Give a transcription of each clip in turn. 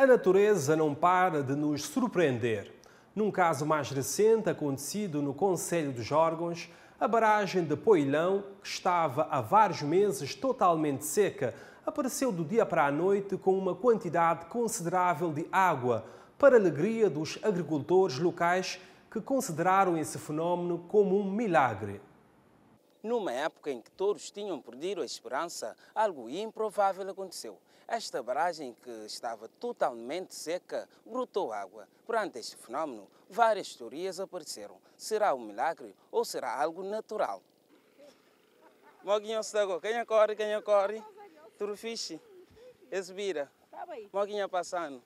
A natureza não para de nos surpreender. Num caso mais recente acontecido no Conselho dos Órgãos, a barragem de Poilão, que estava há vários meses totalmente seca, apareceu do dia para a noite com uma quantidade considerável de água, para alegria dos agricultores locais que consideraram esse fenómeno como um milagre. Numa época em que todos tinham perdido a esperança, algo improvável aconteceu esta barragem, que estava totalmente seca, brotou água. Perante este fenómeno, várias teorias apareceram. Será um milagre ou será algo natural? Moguinho Sdago, quem corre, quem corre? Tudo Esbira. Tá Moguinha passando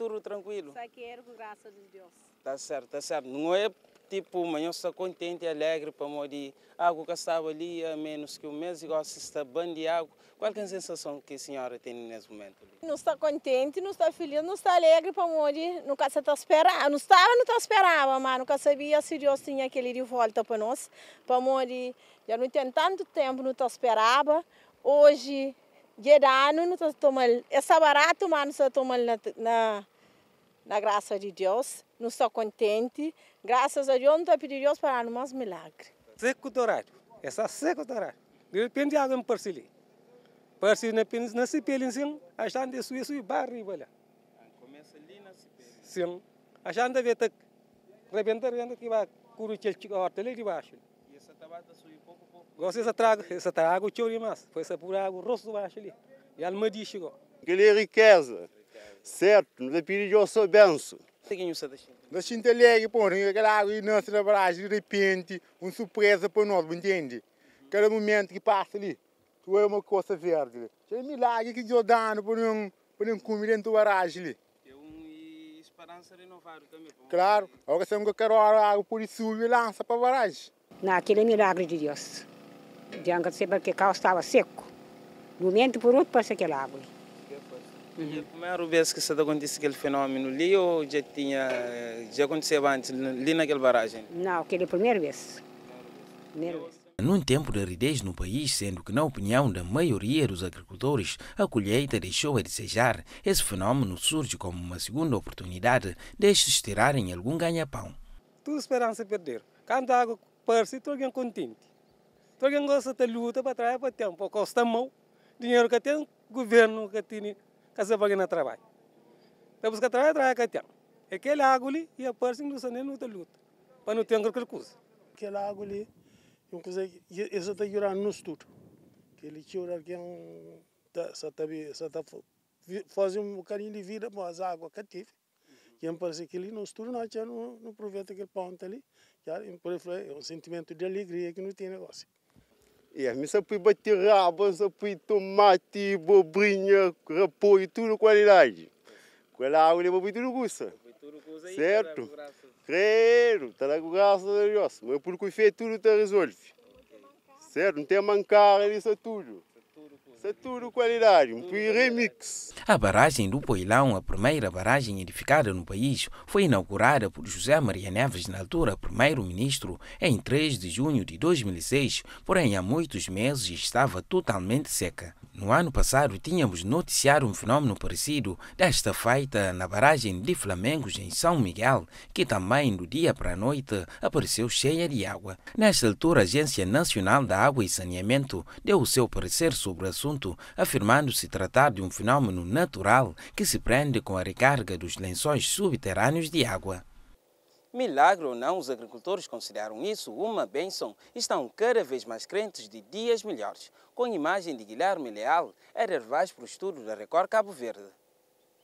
tudo tranquilo. Só quero a de Deus. Tá certo, tá certo. Não é tipo, mas eu estou contente e alegre para morrer. Algo que estava ali há menos que um mês, igual se está bem de água. Qual é a sensação que a senhora tem nesse momento? Não está contente, não está feliz, não está alegre para morrer. Nunca se está esperando, não estava, não está esperava, mas nunca sabia se Deus tinha aquele de volta para nós, para morrer. Já não tem tanto tempo, não está esperava. Hoje Gedano não está tomando, essa sabarato mas não está tomando na, na, na, graça de Deus. Não estou contente. Graças a Deus, não estou pedindo Deus para mais milagre. Seco dourado, essa seco dourado. Depende de alguém parcele. Parcele não pena, na cipelin achando de suíço e barri, olha. Começa ali na cipelin. Sim, achando de veta, rebenta, rebenta que vai, curu, chico tchel, hortelê de achar gosi sa trago sa trago chori mas foi sa purago rosso bachili yal madi shigo Que riqueza certo da perigoso benço Seguinho se deixa. Da Alegre, pô, aquela água inância na barragem, de repente, uma surpresa para nós, entende? Cada momento que passa ali, tu é uma coisa verde. É milagre que Deus dá para não, para não comer dentro da barragem ali esperança renovada também. Claro, agora se eu quero água por isso, lança para a barragem. Naquele milagre de Deus. de Diante de porque cá estava seco. De um momento por outro passa aquela água. Uhum. a primeira vez que se aconteceu aquele fenômeno ali ou já tinha já aconteceu antes ali naquela barragem? Não, aquele primeiro primeira vez. Primeira vez. Num tempo de aridez no país, sendo que, na opinião da maioria dos agricultores, a colheita deixou a desejar, esse fenómeno surge como uma segunda oportunidade de estes tirarem algum ganha-pão. Tudo esperança perder. Quando a água parece que alguém contente. Alguém gosta de luta para trabalhar para tempo, custa mal. Dinheiro que tem, governo que tem, casa para paga no trabalho. Tá Depois é que trabalhar trabalhar que tem. É aquele água ali e a parece que não se luta, luta. Para não ter qualquer coisa. Aquela água ali, eu consegui, isso está jurando no estudo. Aquele tio aqui é um. Tá, só está tá, fazendo um bocadinho de vida, mas as água que tive. Quem parece que ele nos torna, já não, não aproveita aquele ponto ali. Já, é um sentimento de alegria que não tem negócio. a mas só põe rabo, só põe tomate, bobrinha, repolho, tudo qualidade. Com ela água ele põe tudo gosto. Certo? Tá Creio, está com graça de Deus. Mas por que feito tudo, está resolve. Certo? Não tem a mancar, isso é tudo é tudo qualidade, um remix. A barragem do Poilão, a primeira barragem edificada no país, foi inaugurada por José Maria Neves, na altura primeiro-ministro, em 3 de junho de 2006, porém há muitos meses estava totalmente seca. No ano passado, tínhamos noticiado um fenômeno parecido desta feita na barragem de Flamengos em São Miguel, que também do dia para a noite apareceu cheia de água. Nesta altura, a Agência Nacional da Água e Saneamento deu o seu parecer sobre o assunto, afirmando se tratar de um fenômeno natural que se prende com a recarga dos lençóis subterrâneos de água. Milagre ou não, os agricultores consideram isso uma bênção e estão cada vez mais crentes de dias melhores. Com a imagem de Guilherme Leal, era Ervais para o estudo da Record Cabo Verde.